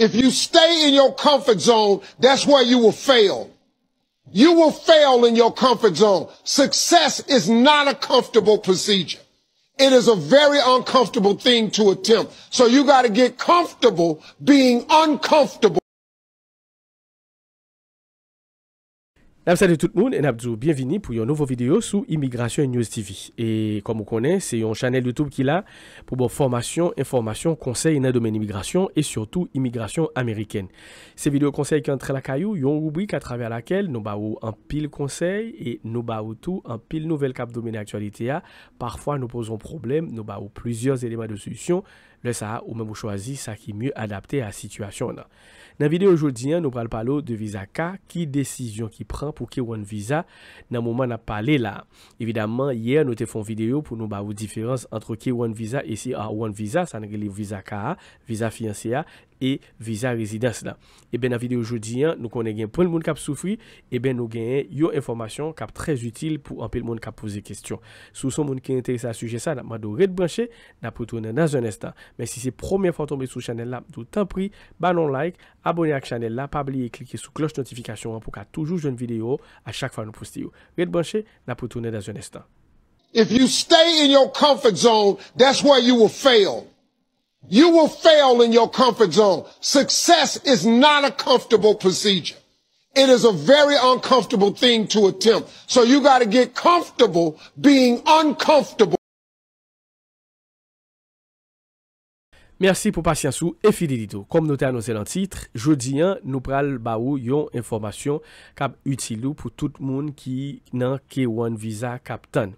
If you stay in your comfort zone, that's where you will fail. You will fail in your comfort zone. Success is not a comfortable procedure. It is a very uncomfortable thing to attempt. So you got to get comfortable being uncomfortable. Salut tout le monde et bienvenue pour une nouvelle vidéo sur Immigration News TV. et comme vous connaissez c'est une chaîne YouTube qui a pour bon information, information dans le domaine immigration et surtout immigration américaine ces vidéos conseils qui entrent la caillou, yon rubrique à travers laquelle nous ba ou an pile et nous avons ba ou tout un pile nouvel cap domen actualité parfois Parfois, nous posons nous problèmes, nous ou plusieurs éléments de solution Le ça, ou même vous ça qui est mieux adapté à situation. situation. Dans la vidéo aujourd'hui, nous de visa qui qui qui prend pour one Visa dans le moment où on a parlé là. Évidemment, hier, nous avons fait vidéo pour nous faire la différence entre one Visa et a ah, one Visa, ça n'est que les Visa K, Visa financier et visa résidence là. Et eh bien, dans la vidéo aujourd'hui, hein, nous connaissons pour le monde qui a souffert, et eh bien, nous avons une information qui est très utile pour un peu monde qui a posé question. Sous son monde qui est intéressé à ce sujet, ça, m'a de brancher, n'a pas tourner dans un instant. Mais si c'est première fois tombé sur la chaîne là, tout temps prix, ben bah, non like, abonnez à la chaîne là, pas oublier cliquer sur cloche notification pour qu'à toujours une vidéo à chaque fois nous postons. Red branché, n'a pas tourner dans un instant. you You will fail in your comfort zone. Success is not a comfortable procedure. It is a very uncomfortable thing to attempt. So you got to get comfortable being uncomfortable. Merci pour patience et fidélité. Comme hein, nous annoncé dans le titre, jeudi, nous parlons baou yon information utile pour tout le monde qui n'a K1 visa captain.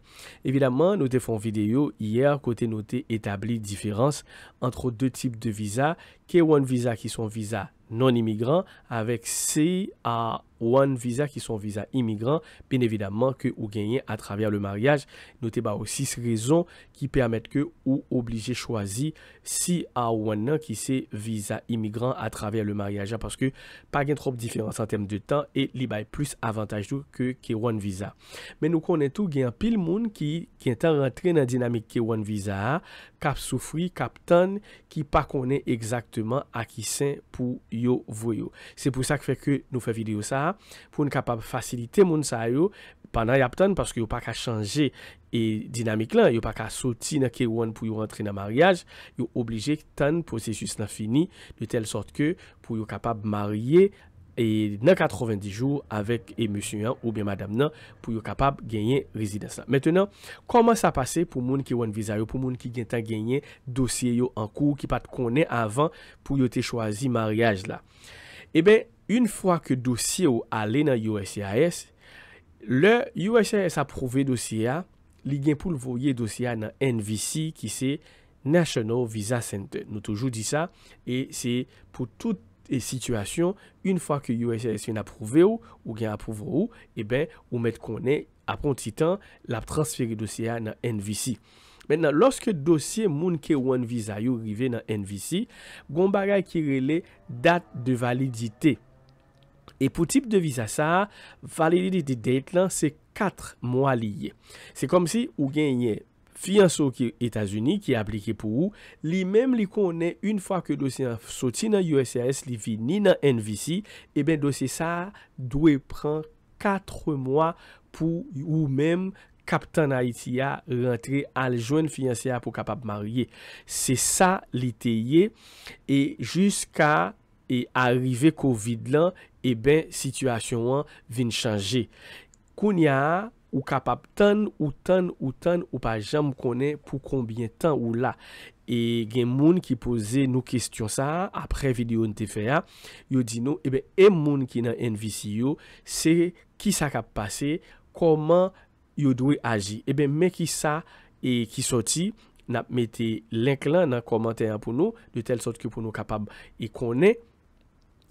Évidemment, nous avons fait une vidéo hier côté noté établi différence entre deux types de visa, K1 visa qui sont visa non immigrants avec CA wan viza ki son viza imigran ben evidaman ke ou genye a traver le maryaj. Note ba ou 6 rezon ki permette ke ou oblije chwazi si a ou wan nan ki se viza imigran a traver le maryajan. Paske pa gen trop diferans an tem de tan e li bay plus avantaj nou ke ke wan viza. Men nou konen tou gen pil moun ki entan rentre nan dinamik ke wan viza kap soufwi, kap tan ki pa konen ekzaktman a ki sen pou yo voyo. Se pou sa ke fè ke nou fè video sa ha pou yon kapab fasilite moun sa yo panan yap tan paske yon pa ka chanje e dinamik lan yon pa ka soti nan ke won pou yon rentre nan maryaj yon oblije tan prosesus nan fini de tel sort ke pou yon kapab marye e nan 90 jou avèk e monsiyan ou bè madame nan pou yon kapab genye rezidens la Mètènan koman sa pase pou moun ke won vizay pou moun ki gen tan genye dosye yo an kou ki pat konen avan pou yon te chwazi maryaj la E eh bè Un fwa ke dosye ou ale nan USCIS, le USCIS aprove dosye a, li gen pou l voye dosye a nan NVC ki se National Visa Center. Nou toujou di sa, e se pou tout e situasyon, un fwa ke USCIS yon aprove ou, ou gen aprove ou, e ben ou met konen apon titan la transferi dosye a nan NVC. Men nan, loske dosye moun ke wan vizayou rive nan NVC, gon bagay ki rele dat de validite. E pou tip devisa sa, valide de date lan se 4 mwa liye. Se kom si ou genye fianso ki Etasuni ki aplike pou ou, li menm li konen un fwa ke dosye sa soti nan USAS, li vi ni nan NVC, e ben dosye sa dwe pran 4 mwa pou ou menm kapten Haiti a rentre al jwen fianse a pou kapap marye. Se sa li teye, e jusqu'a e arrive COVID lan, e ben, sitwasyon wan vin chanje. Koun ya, ou kapap tan, ou tan, ou tan, ou pa jan m konen pou konbyen tan ou la. E gen moun ki pose nou kestyon sa, apre video n te fe a, yo di nou, e ben, e moun ki nan NVC yo, se ki sa kap pase, koman yo dwe aji. E eh ben, men ki sa, e ki soti, nap mette link lan nan komanteyan pou nou, de tel sot ki pou nou kapap, e konen,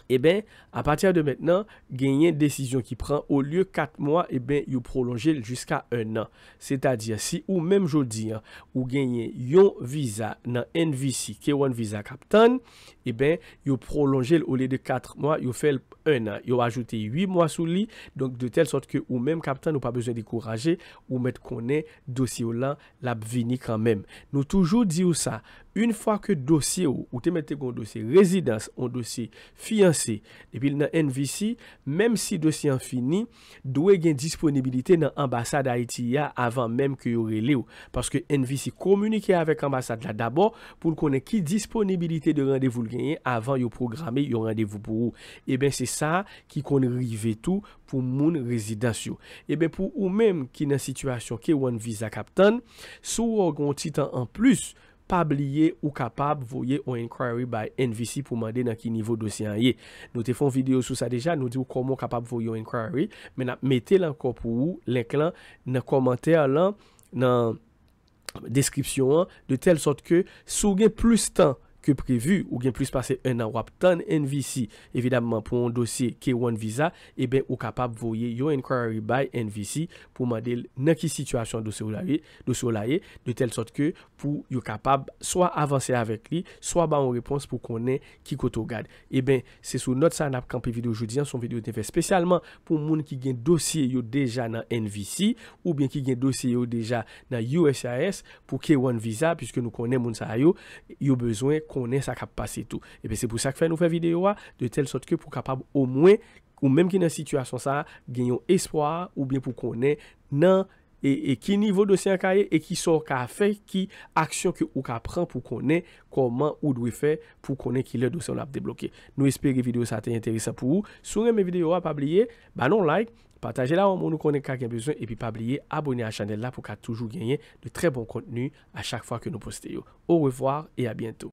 e ben, a pati a de metnan, genyen desisyon ki pran, ou lye 4 mwa e eh ben, yon prolonje l jiska 1 an se ta di an, si ou menm jodi ou genyen yon visa nan NVC, K1 visa kaptan, e eh ben, yon prolonje l ou lye de 4 mwa, yon fel 1 an, yon ajoute 8 mwa sou li donk de tel sot ke ou menm kaptan, nou pa bezwen dekouraje, ou met konen dosye ou lan, la bvini kanmen nou toujou di ou sa, un fwa ke dosye ou, ou te mette kon dosye rezidans, ou dosye fiyan Epi nan NVC, menm si dosyen fini, dwe gen disponibilite nan ambasade Haiti ya avan menm ki yore le eh eh ou. Paske NVC komunike avek ambasade la dabor pou l konen ki disponibilite de randevou l genye avan yow programe yow randevou pou ou. Eben, se sa ki konen rive tou pou moun rezidans yo. Eben, pou ou menm ki nan situasyon ki yon visa kapten, sou yon titan an plus, Pabliye ou kapab voye o inquiry by NVC pou mande nan ki nivou dosyan ye. Nou te fon video sou sa deja nou di ou komon kapab voye o inquiry men ap mette lan kopou ou lenklan nan komantè lan nan deskripsyon an de tel sot ke souge plus tan. ke prevu ou gen plis pase en nan wap tan NVC, evidamman pou yon dosye K1 visa, e ben ou kapab voye yon inquiry by NVC pou mandel neki situasyon dosye ou la ye, de tel sot ke pou yon kapab swa avanse avek li, swa ba yon repons pou konen ki koto gad. E eh ben, se sou not san ap kampi video jodi, an son video te ve spesyalman pou moun ki gen dosye yon deja nan NVC ou ben ki gen dosye yon deja nan USAS pou K1 visa, pwiske nou konen moun sa yo, yon bezwen konen yon dosye yon. connaît ça qui tout. Et bien c'est pour ça que fait nous faire vidéo hein, de telle sorte que pour capable au moins ou même qui une situation ça gagne espoir ou bien pour qu'on non et, et qui niveau dossier cahier et qui sort qu'a fait qui action que ou qu'a prend pour ait comment ou doit faire pour qu'il qui le dossier on débloqué nous espérons vidéo ça été intéressant pour vous souvenez mes vidéos hein, pas oublier bah non like partagez là on nous connaît quelqu'un besoin et puis pas oublier abonner à la chaîne là pour qu'à toujours gagner de très bons contenu à chaque fois que nous postez au revoir et à bientôt